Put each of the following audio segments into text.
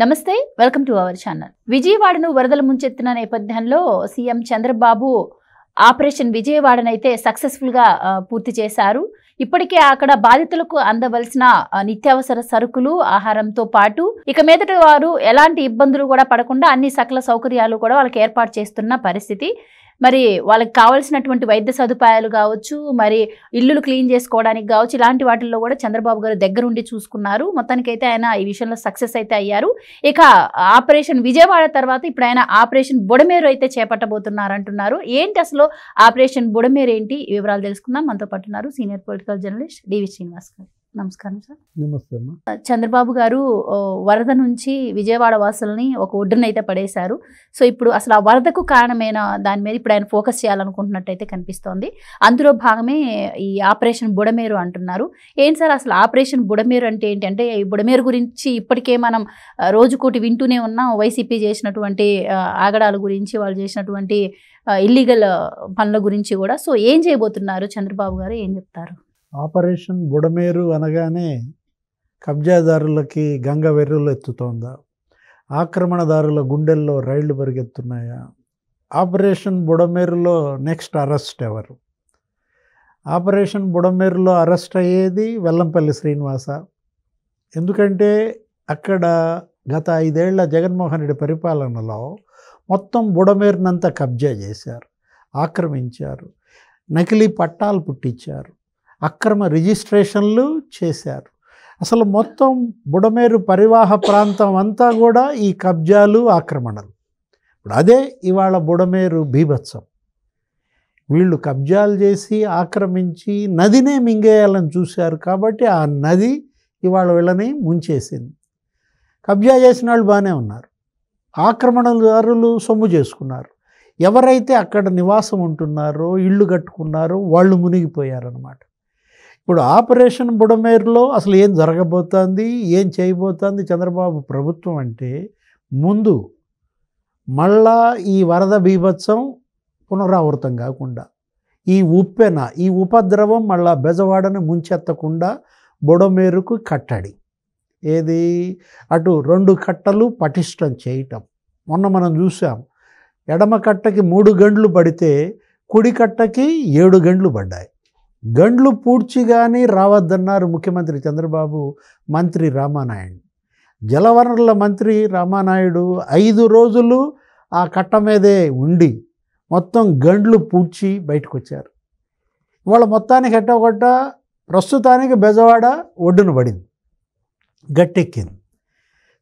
నమస్తే welcome to our channel విజయవాడను వరదలు ముంచెత్తిన నేపథ్యంలో సీఎం చంద్రబాబు ఆపరేషన్ విజయవాడనైతే సక్సెస్ఫుల్గా పూర్తి చేశారు ఇప్పటికే అక్కడ బాధితులకు అందవలసిన నిత్యావసర సరుకులు ఆహారంతో పాటు ఇక మీదట వారు ఎలాంటి ఇబ్బందులు కూడా పడకుండా అన్ని సకల సౌకర్యాలు కూడా వాళ్ళకి ఏర్పాటు చేస్తున్న పరిస్థితి మరి వాళ్ళకి కావాల్సినటువంటి వైద్య సదుపాయాలు కావచ్చు మరి ఇల్లులు క్లీన్ చేసుకోవడానికి కావచ్చు ఇలాంటి వాటిల్లో కూడా చంద్రబాబు గారు దగ్గరుండి చూసుకున్నారు మొత్తానికి అయితే ఆయన ఈ విషయంలో సక్సెస్ అయితే అయ్యారు ఇక ఆపరేషన్ విజయవాడ తర్వాత ఇప్పుడు ఆయన ఆపరేషన్ బుడమేరు అయితే చేపట్టబోతున్నారు అంటున్నారు ఏంటి అసలు ఆపరేషన్ బుడమేరు ఏంటి వివరాలు తెలుసుకుందాం మనతో పట్టున్నారు senior political journalist DV Srinivas గారు నమస్కారం సార్ నమస్తే చంద్రబాబు గారు వరద నుంచి విజయవాడ వాసుల్ని ఒక ఒడ్డున అయితే పడేశారు సో ఇప్పుడు అసలు ఆ వరదకు కారణమైన దాని మీద ఇప్పుడు ఆయన ఫోకస్ చేయాలనుకుంటున్నట్టయితే కనిపిస్తోంది అందులో భాగమే ఈ ఆపరేషన్ బుడమేరు అంటున్నారు ఏంటి సార్ అసలు ఆపరేషన్ బుడమేరు అంటే ఏంటి అంటే ఈ బుడమేరు గురించి ఇప్పటికే మనం రోజుకోటి వింటూనే ఉన్నాం వైసీపీ చేసినటువంటి ఆగడాల గురించి వాళ్ళు చేసినటువంటి ఇల్లీగల్ పనుల గురించి కూడా సో ఏం చేయబోతున్నారు చంద్రబాబు గారు ఏం చెప్తారు ఆపరేషన్ బుడమేరు అనగానే కబ్జాదారులకి గంగ వెర్రులు ఎత్తుతోందా ఆక్రమణదారుల గుండెల్లో రైళ్లు పరిగెత్తున్నాయా ఆపరేషన్ బుడమేరులో నెక్స్ట్ అరెస్ట్ ఎవరు ఆపరేషన్ బుడమేరులో అరెస్ట్ అయ్యేది వెల్లంపల్లి శ్రీనివాస ఎందుకంటే అక్కడ గత ఐదేళ్ల జగన్మోహన్ రెడ్డి పరిపాలనలో మొత్తం బుడమేరునంతా కబ్జా చేశారు ఆక్రమించారు నకిలీ పట్టాలు పుట్టించారు అక్రమ రిజిస్ట్రేషన్లు చేశారు అసలు మొత్తం బుడమేరు పరివాహ ప్రాంతం అంతా కూడా ఈ కబ్జాలు ఆక్రమణలు ఇప్పుడు అదే ఇవాళ బుడమేరు బీభత్సం వీళ్ళు కబ్జాలు చేసి ఆక్రమించి నదినే మింగేయాలని చూశారు కాబట్టి ఆ నది ఇవాళ వీళ్ళని ముంచేసింది కబ్జా చేసిన వాళ్ళు బాగానే ఉన్నారు ఆక్రమణదారులు సొమ్ము చేసుకున్నారు ఎవరైతే అక్కడ నివాసం ఉంటున్నారో ఇళ్ళు కట్టుకున్నారో వాళ్ళు మునిగిపోయారనమాట ఇప్పుడు ఆపరేషన్ బుడమేరులో అసలు ఏం జరగబోతోంది ఏం చేయబోతోంది చంద్రబాబు ప్రభుత్వం అంటే ముందు మళ్ళా ఈ వరద బీభత్సం పునరావృతం కాకుండా ఈ ఉప్పెన ఈ ఉపద్రవం మళ్ళా బెజవాడను ముంచెత్తకుండా బుడమేరుకు కట్టడి ఏది అటు రెండు కట్టలు పటిష్టం చేయటం మొన్న మనం చూసాం ఎడమ కట్టకి మూడు గంటలు పడితే కుడి కట్టకి ఏడు గంటలు పడ్డాయి గండ్లు పూడ్చి కానీ రావద్దన్నారు ముఖ్యమంత్రి చంద్రబాబు మంత్రి రామానాయుడు జలవనరుల మంత్రి రామానాయుడు ఐదు రోజులు ఆ కట్ట మీదే ఉండి మొత్తం గండ్లు పూడ్చి బయటకు వచ్చారు ఇవాళ మొత్తానికి ఎట్టగొట్ట ప్రస్తుతానికి బెజవాడ ఒడ్డున పడింది గట్టెక్కింది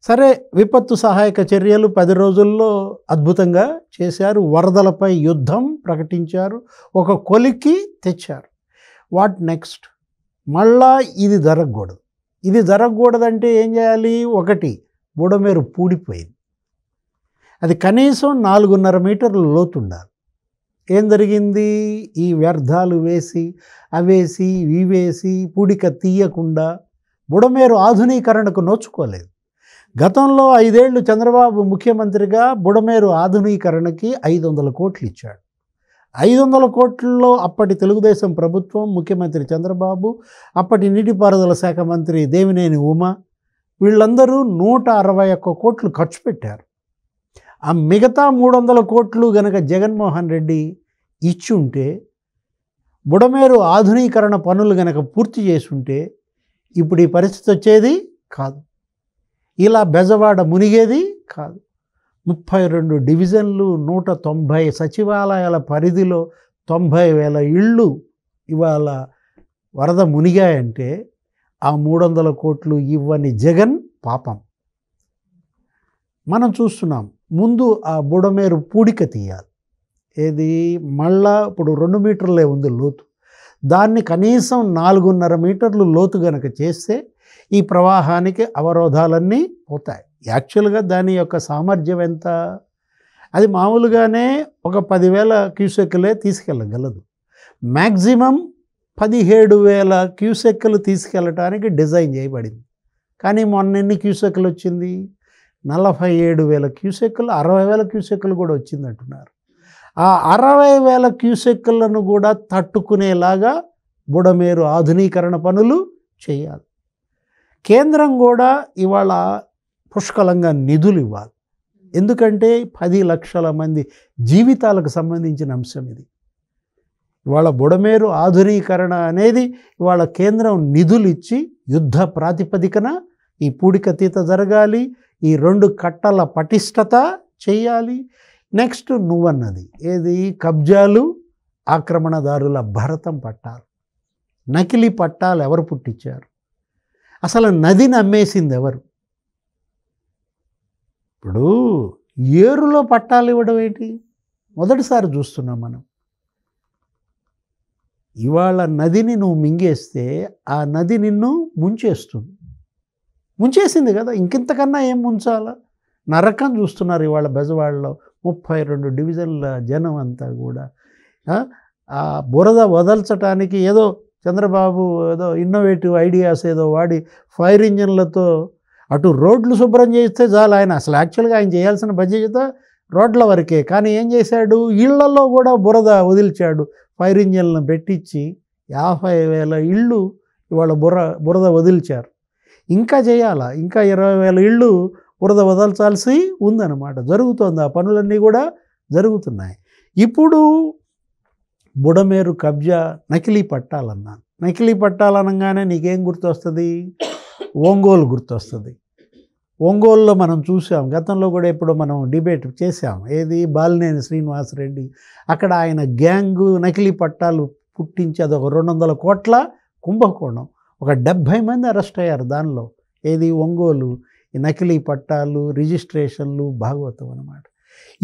సరే విపత్తు సహాయక చర్యలు పది రోజుల్లో అద్భుతంగా చేశారు వరదలపై యుద్ధం ప్రకటించారు ఒక కొలిక్కి తెచ్చారు వాట్ నెక్స్ట్ మళ్ళా ఇది జరగకూడదు ఇది జరగకూడదంటే ఏం చేయాలి ఒకటి బుడమేరు పూడిపోయింది అది కనీసం నాలుగున్నర మీటర్ల లోతుండాలి ఏం జరిగింది ఈ వ్యర్థాలు వేసి అవేసి ఇవేసి పూడిక తీయకుండా బుడమేరు ఆధునీకరణకు నోచుకోలేదు గతంలో ఐదేళ్లు చంద్రబాబు ముఖ్యమంత్రిగా బుడమేరు ఆధునీకరణకి ఐదు వందల కోట్లు ఇచ్చాడు ఐదు వందల కోట్లలో అప్పటి తెలుగుదేశం ప్రభుత్వం ముఖ్యమంత్రి చంద్రబాబు అప్పటి నీటిపారుదల శాఖ మంత్రి దేవినేని ఉమ వీళ్ళందరూ నూట అరవై ఒక్క కోట్లు ఖర్చు పెట్టారు ఆ మిగతా మూడు వందల కోట్లు గనక జగన్మోహన్ రెడ్డి ఇచ్చుంటే బుడమేరు ఆధునీకరణ పనులు గనక పూర్తి చేసుంటే ఇప్పుడు ఈ పరిస్థితి వచ్చేది కాదు ఇలా బెజవాడ మునిగేది కాదు ముప్పై రెండు డివిజన్లు నూట తొంభై సచివాలయాల పరిధిలో తొంభై వేల ఇళ్ళు ఇవాళ వరద మునిగాయంటే ఆ మూడు వందల కోట్లు ఇవ్వని జగన్ పాపం మనం చూస్తున్నాం ముందు ఆ బుడమేరు పూడిక తీయాలి ఏది మళ్ళా ఇప్పుడు రెండు మీటర్లే ఉంది లోతు దాన్ని కనీసం నాలుగున్నర మీటర్లు లోతు గనక చేస్తే ఈ ప్రవాహానికి అవరోధాలన్నీ పోతాయి యాక్చువల్గా దాని యొక్క సామర్థ్యం ఎంత అది మామూలుగానే ఒక పదివేల క్యూసెక్కులే తీసుకెళ్ళగలదు మ్యాక్సిమం పదిహేడు వేల క్యూసెక్కులు తీసుకెళ్ళటానికి డిజైన్ చేయబడింది కానీ మొన్న ఎన్ని క్యూసెక్కులు వచ్చింది నలభై ఏడు వేల క్యూసెక్కులు అరవై వేల క్యూసెక్కులు కూడా వచ్చిందంటున్నారు ఆ అరవై వేల క్యూసెక్కులను కూడా తట్టుకునేలాగా బుడమేరు ఆధునీకరణ పనులు చేయాలి కేంద్రం కూడా ఇవాళ పుష్కలంగా నిధులు ఇవ్వాలి ఎందుకంటే పది లక్షల మంది జీవితాలకు సంబంధించిన అంశం ఇది ఇవాళ బుడమేరు ఆధునీకరణ అనేది ఇవాళ కేంద్రం నిధులు ఇచ్చి యుద్ధ ప్రాతిపదికన ఈ పూడికతీత జరగాలి ఈ రెండు కట్టల పటిష్టత చేయాలి నెక్స్ట్ నువ్వన్నది ఏది కబ్జాలు ఆక్రమణదారుల భరతం పట్టాలు నకిలీ పట్టాలు ఎవరు పుట్టించారు అసలు నదిని అమ్మేసింది ఎవరు ఇప్పుడు ఏరులో పట్టాలు ఇవ్వడం ఏంటి మొదటిసారి చూస్తున్నాం మనం ఇవాళ నదిని నువ్వు మింగేస్తే ఆ నది నిన్ను ముంచేస్తుంది ముంచేసింది కదా ఇంకింతకన్నా ఏం ముంచాలా నరకం చూస్తున్నారు ఇవాళ బెజవాడలో ముప్పై రెండు డివిజన్ల జనం అంతా కూడా ఆ బురద వదల్చడానికి ఏదో చంద్రబాబు ఏదో ఇన్నోవేటివ్ ఐడియాస్ ఏదో వాడి ఫైర్ ఇంజన్లతో అటు రోడ్లు శుభ్రం చేస్తే చాలు ఆయన అసలు యాక్చువల్గా ఆయన చేయాల్సిన బడ్జెట్ రోడ్ల వరకే కానీ ఏం చేశాడు ఇళ్లలో కూడా బురద వదిల్చాడు ఫైర్ ఇంజిన్లను పెట్టించి యాభై వేల ఇళ్ళు ఇవాళ బుర బురద వదిల్చారు ఇంకా చేయాలా ఇంకా ఇరవై వేల ఇళ్ళు బురద వదల్చాల్సి ఉందన్నమాట జరుగుతోంది ఆ పనులన్నీ కూడా జరుగుతున్నాయి ఇప్పుడు బుడమేరు కబ్జా నకిలీ పట్టాలన్నాను నకిలీ పట్టాలనగానే నీకేం గుర్తొస్తుంది ఒంగోలు గుర్తొస్తుంది ఒంగోలులో మనం చూసాం గతంలో కూడా ఇప్పుడు మనం డిబేట్ చేసాం ఏది బాలినేని శ్రీనివాసరెడ్డి అక్కడ ఆయన గ్యాంగు నకిలీ పట్టాలు పుట్టించి అదొక రెండు వందల కోట్ల కుంభకోణం ఒక డెబ్భై మంది అరెస్ట్ అయ్యారు దానిలో ఏది ఒంగోలు ఈ నకిలీ పట్టాలు రిజిస్ట్రేషన్లు భాగవతం అనమాట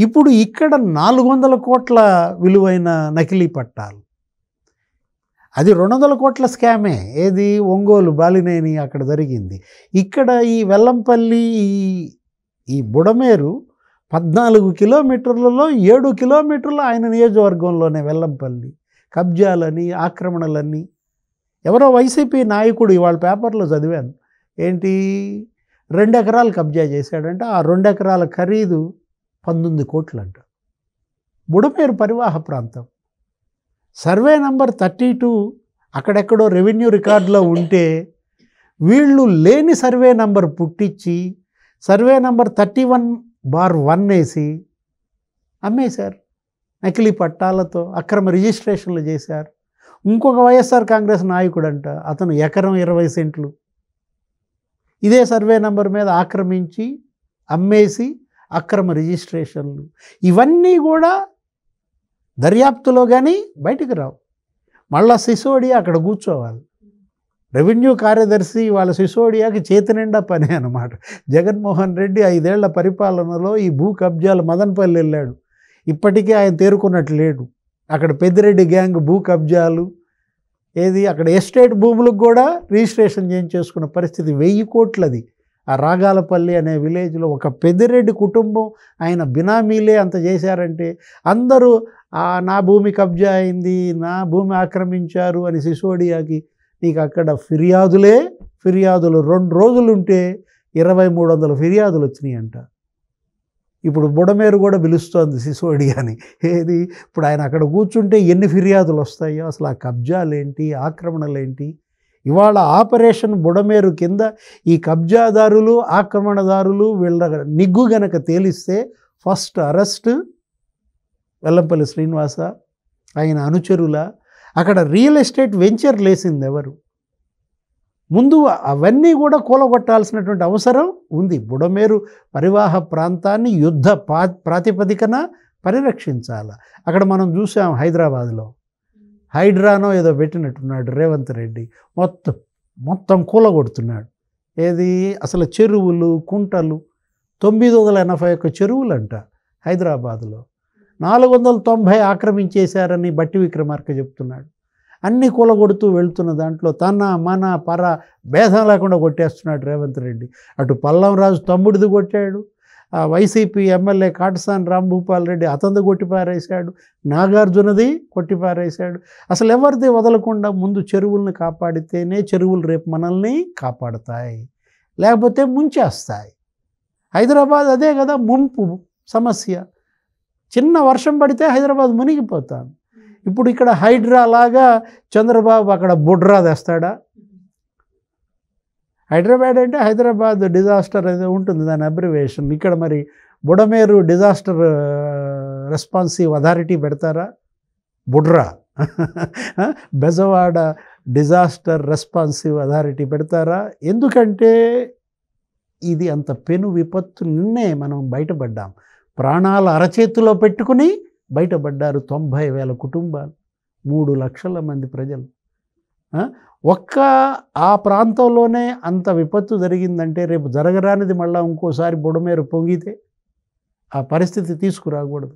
ఇప్పుడు ఇక్కడ నాలుగు వందల కోట్ల విలువైన నకిలీ పట్టాలు అది రెండు వందల కోట్ల స్కామే ఏది ఒంగోలు బాలినేని అక్కడ జరిగింది ఇక్కడ ఈ వెల్లంపల్లి ఈ ఈ బుడమేరు పద్నాలుగు కిలోమీటర్లలో ఏడు కిలోమీటర్లు ఆయన నియోజకవర్గంలోనే వెల్లంపల్లి కబ్జాలని ఆక్రమణలని ఎవరో వైసీపీ నాయకుడు ఇవాళ పేపర్లో చదివాను ఏంటి రెండు ఎకరాలు కబ్జా చేశాడంటే ఆ రెండు ఎకరాల ఖరీదు పంతొమ్మిది కోట్లు అంట బుడమేరు పరివాహ ప్రాంతం సర్వే నంబర్ థర్టీ టూ అక్కడెక్కడో రెవెన్యూ రికార్డులో ఉంటే వీళ్ళు లేని సర్వే నంబర్ పుట్టించి survey number thirty one bar one వేసి అమ్మేశారు నకిలీ పట్టాలతో అక్రమ రిజిస్ట్రేషన్లు చేశారు ఇంకొక వైఎస్ఆర్ కాంగ్రెస్ నాయకుడు అంట అతను ఎకరం ఇరవై సెంట్లు ఇదే సర్వే నంబర్ మీద ఆక్రమించి అమ్మేసి అక్రమ రిజిస్ట్రేషన్లు ఇవన్నీ కూడా దర్యాప్తులో కానీ బయటికి రావు మళ్ళా సిసోడియా అక్కడ కూర్చోవాలి రెవెన్యూ కార్యదర్శి వాళ్ళ సిసోడియాకి చేతి నిండా పని అనమాట జగన్మోహన్ రెడ్డి ఐదేళ్ల పరిపాలనలో ఈ భూ కబ్జాలు మదనపల్లి వెళ్ళాడు ఇప్పటికే ఆయన తేరుకున్నట్టు లేడు అక్కడ పెద్దిరెడ్డి గ్యాంగ్ భూ కబ్జాలు ఏది అక్కడ ఎస్టేట్ భూములకు కూడా రిజిస్ట్రేషన్ చేయించేసుకున్న పరిస్థితి వెయ్యి కోట్లది ఆ రాగాలపల్లి అనే విలేజ్లో ఒక పెద్దిరెడ్డి కుటుంబం ఆయన బినామీలే అంత చేశారంటే అందరూ నా భూమి కబ్జా అయింది నా భూమి ఆక్రమించారు అని సిసోడియాకి నీకు అక్కడ ఫిర్యాదులే ఫిర్యాదులు రెండు రోజులుంటే ఇరవై మూడు వందల ఫిర్యాదులు వచ్చినాయి అంట ఇప్పుడు బుడమేరు కూడా పిలుస్తోంది సిసోడియాని ఏది ఇప్పుడు ఆయన అక్కడ కూర్చుంటే ఎన్ని ఫిర్యాదులు వస్తాయో అసలు ఆ కబ్జాలేంటి ఆక్రమణలేంటి ఇవాళ ఆపరేషన్ బుడమేరు కింద ఈ కబ్జాదారులు ఆక్రమణదారులు వీళ్ళ నిగ్గు గనక తేలిస్తే ఫస్ట్ అరెస్ట్ వెల్లంపల్లి శ్రీనివాస ఆయన అనుచరుల అక్కడ రియల్ ఎస్టేట్ వెంచర్ లేసింది ఎవరు ముందు అవన్నీ కూడా కూలగొట్టాల్సినటువంటి అవసరం ఉంది బుడమేరు పరివాహ ప్రాంతాన్ని యుద్ధ పా ప్రాతిపదికన పరిరక్షించాల అక్కడ మనం చూసాం హైదరాబాద్లో హైడ్రానో ఏదో పెట్టినట్టున్నాడు రేవంత్ రెడ్డి మొత్తం మొత్తం కూలగొడుతున్నాడు ఏది అసలు చెరువులు కుంటలు తొమ్మిది వందల ఎనభై ఒక్క చెరువులు అంట హైదరాబాద్లో నాలుగు వందల తొంభై ఆక్రమించేశారని బట్టి విక్రమార్క చెప్తున్నాడు అన్ని కూలగొడుతూ వెళ్తున్న దాంట్లో తన మన పర భేదం లేకుండా కొట్టేస్తున్నాడు రేవంత్ రెడ్డి అటు పల్లం రాజు తమ్ముడిది కొట్టాడు వైసీపీ ఎమ్మెల్యే కాటసాని రాంభూపాల్ రెడ్డి అతంది కొట్టిపారేశాడు నాగార్జునది కొట్టిపారేశాడు అసలు ఎవరిది వదలకుండా ముందు చెరువులను కాపాడితేనే చెరువులు రేపు మనల్ని కాపాడతాయి లేకపోతే ముంచేస్తాయి హైదరాబాద్ అదే కదా ముంపు సమస్య చిన్న వర్షం పడితే హైదరాబాద్ మునిగిపోతాం ఇప్పుడు ఇక్కడ హైడ్రా లాగా చంద్రబాబు అక్కడ బుడ్రా తెస్తాడా హైదరాబాద్ అంటే హైదరాబాద్ డిజాస్టర్ ఏదో ఉంటుంది దాని అబ్రివేషన్ ఇక్కడ మరి బుడమేరు డిజాస్టర్ రెస్పాన్సివ్ అథారిటీ పెడతారా బుడ్రా బెజవాడ డిజాస్టర్ రెస్పాన్సివ్ అథారిటీ పెడతారా ఎందుకంటే ఇది అంత పెను విపత్తు నిన్నే మనం బయటపడ్డాం ప్రాణాలు అరచేతిలో పెట్టుకుని బయటపడ్డారు తొంభై వేల కుటుంబాలు మూడు లక్షల మంది ప్రజలు ఒక్క ఆ ప్రాంతంలోనే అంత విపత్తు జరిగిందంటే రేపు జరగరానిది మళ్ళీ ఇంకోసారి బుడమేరు పొంగితే ఆ పరిస్థితి తీసుకురాకూడదు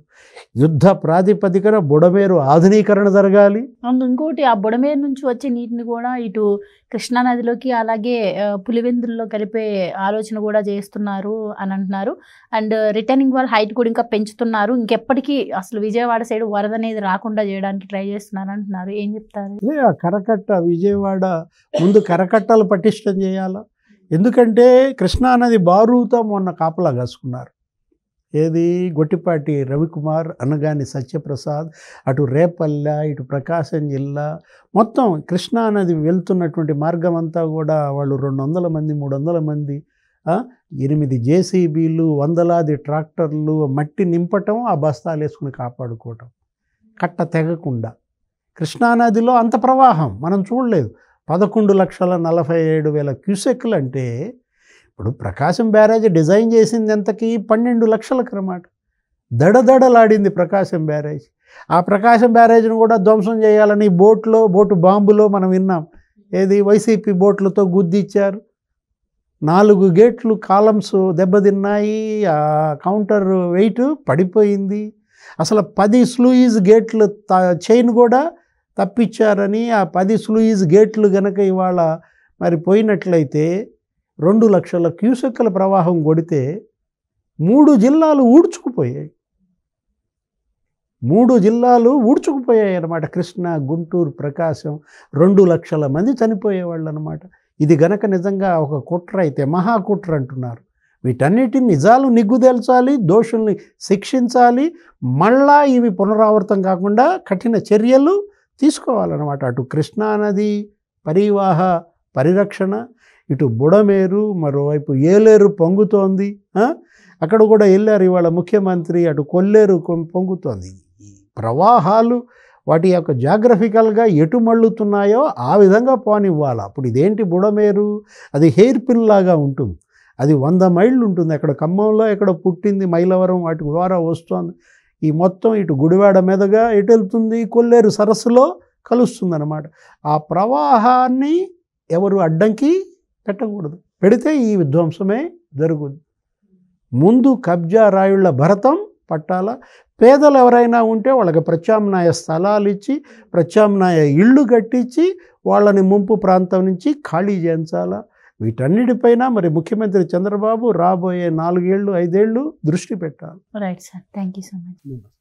యుద్ధ ప్రాతిపదికన బుడమేరు ఆధునీకరణ జరగాలి అందు ఇంకోటి ఆ బుడమేరు నుంచి వచ్చే నీటిని కూడా ఇటు కృష్ణానదిలోకి అలాగే పులివెందుల్లో కలిపే ఆలోచన కూడా చేస్తున్నారు అని అంటున్నారు అండ్ రిటర్నింగ్ వాళ్ళ హైట్ కూడా ఇంకా పెంచుతున్నారు ఇంకెప్పటికీ అసలు విజయవాడ సైడ్ వరద అనేది రాకుండా చేయడానికి ట్రై చేస్తున్నారు అంటున్నారు ఏం చెప్తారు కరకట్ట విజయవాడ ముందు కరకట్టలు పటిష్టం చేయాలా ఎందుకంటే కృష్ణానది బారుతో మొన్న కాపలా కాసుకున్నారు ఏది గొట్టిపాటి రవికుమార్ అనగాని సత్యప్రసాద్ అటు రేపల్ల ఇటు ప్రకాశం జిల్లా మొత్తం కృష్ణానది వెళ్తున్నటువంటి మార్గం అంతా కూడా వాళ్ళు రెండు వందల మంది మూడు వందల మంది ఎనిమిది జేసీబీలు వందలాది ట్రాక్టర్లు మట్టి నింపటం ఆ బస్తాలు వేసుకుని కాపాడుకోవటం కట్ట తెగకుండా కృష్ణానదిలో అంత ప్రవాహం మనం చూడలేదు పదకొండు లక్షల నలభై ఏడు వేల క్యూసెక్లు అంటే ఇప్పుడు ప్రకాశం బ్యారేజ్ డిజైన్ చేసింది ఎంతకీ పన్నెండు లక్షలకు అనమాట దడదడలాడింది ప్రకాశం బ్యారేజ్ ఆ ప్రకాశం బ్యారేజ్ను కూడా ధ్వంసం చేయాలని బోట్లో బోటు బాంబులో మనం విన్నాం ఏది వైసీపీ బోట్లతో గుద్దిచ్చారు నాలుగు గేట్లు కాలమ్స్ దెబ్బతిన్నాయి ఆ కౌంటర్ వెయిట్ పడిపోయింది అసలు పది స్లూయిజ్ గేట్లు చైన్ కూడా తప్పించారని ఆ పది స్లూయిజ్ గేట్లు కనుక ఇవాళ మరి పోయినట్లయితే రెండు లక్షల క్యూసెక్కల ప్రవాహం కొడితే మూడు జిల్లాలు ఊడ్చుకుపోయాయి మూడు జిల్లాలు ఊడ్చుకుపోయాయి అన్నమాట కృష్ణ గుంటూరు ప్రకాశం రెండు లక్షల మంది చనిపోయేవాళ్ళు అనమాట ఇది గనక నిజంగా ఒక కుట్ర అయితే మహాకుట్ర అంటున్నారు వీటన్నిటిని నిజాలు నిగ్గుదేల్చాలి దోషుల్ని శిక్షించాలి మళ్ళా ఇవి పునరావృతం కాకుండా కఠిన చర్యలు తీసుకోవాలన్నమాట అటు కృష్ణానది పరివాహ పరిరక్షణ ఇటు బుడమేరు మరోవైపు ఏలేరు పొంగుతోంది అక్కడ కూడా వెళ్ళారు ఇవాళ ముఖ్యమంత్రి అటు కొల్లేరు పొంగుతోంది ఈ ప్రవాహాలు వాటి యొక్క జాగ్రఫికల్గా ఎటు మళ్ళుతున్నాయో ఆ విధంగా పోనివ్వాలి అప్పుడు ఇదేంటి బుడమేరు అది హెయిర్ పిన్ లాగా ఉంటుంది అది వంద మైళ్ళు ఉంటుంది అక్కడ ఖమ్మంలో ఎక్కడ పుట్టింది మైలవరం వాటి ద్వారా వస్తుంది ఈ మొత్తం ఇటు గుడివాడ మీదుగా ఎటు వెళ్తుంది కొల్లేరు సరస్సులో కలుస్తుందన్నమాట ఆ ప్రవాహాన్ని ఎవరు అడ్డంకి పెట్టకూడదు పెడితే ఈ విధ్వంసమే జరుగుద్ది ముందు కబ్జా రాయుళ్ల భరతం పట్టాల పేదలు ఎవరైనా ఉంటే వాళ్ళకి ప్రత్యామ్నాయ స్థలాలు ఇచ్చి ప్రత్యామ్నాయ ఇళ్ళు కట్టించి వాళ్ళని ముంపు ప్రాంతం నుంచి ఖాళీ చేయించాలా వీటన్నిటిపైన మరి ముఖ్యమంత్రి చంద్రబాబు రాబోయే నాలుగేళ్ళు ఐదేళ్ళు దృష్టి పెట్టాలి right sir thank you so much